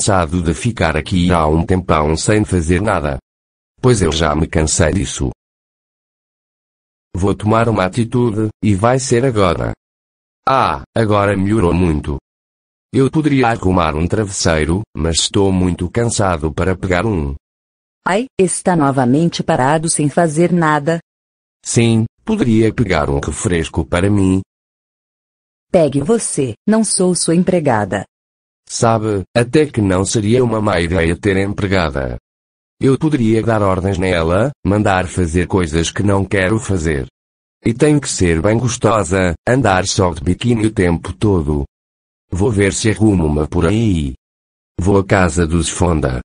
cansado de ficar aqui há um tempão sem fazer nada. Pois eu já me cansei disso. Vou tomar uma atitude, e vai ser agora. Ah, agora melhorou muito. Eu poderia arrumar um travesseiro, mas estou muito cansado para pegar um. Ai, está novamente parado sem fazer nada. Sim, poderia pegar um refresco para mim. Pegue você, não sou sua empregada. Sabe, até que não seria uma má ideia ter empregada. Eu poderia dar ordens nela, mandar fazer coisas que não quero fazer. E tenho que ser bem gostosa, andar só de biquíni o tempo todo. Vou ver se arrumo uma por aí. Vou à casa dos Fonda.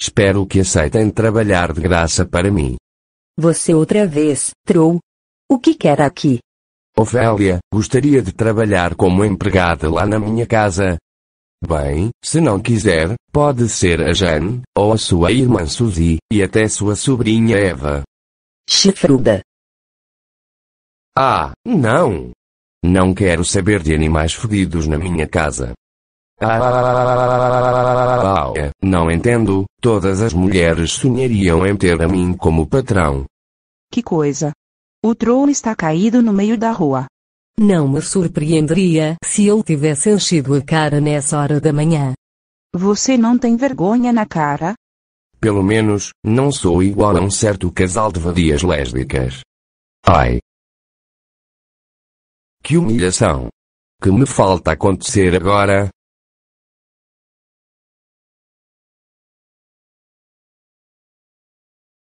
Espero que aceitem trabalhar de graça para mim. Você outra vez, Trou. O que quer aqui? Ofélia, gostaria de trabalhar como empregada lá na minha casa, Bem, se não quiser, pode ser a Jane, ou a sua irmã Suzy, e até sua sobrinha Eva. Chifruda. Ah, não! Não quero saber de animais fodidos na minha casa. Ah, não entendo, todas as mulheres sonhariam em ter a mim como patrão. Que coisa! O trono está caído no meio da rua. Não me surpreenderia se ele tivesse enchido a cara nessa hora da manhã. Você não tem vergonha na cara? Pelo menos, não sou igual a um certo casal de vadias lésbicas. Ai! Que humilhação! Que me falta acontecer agora?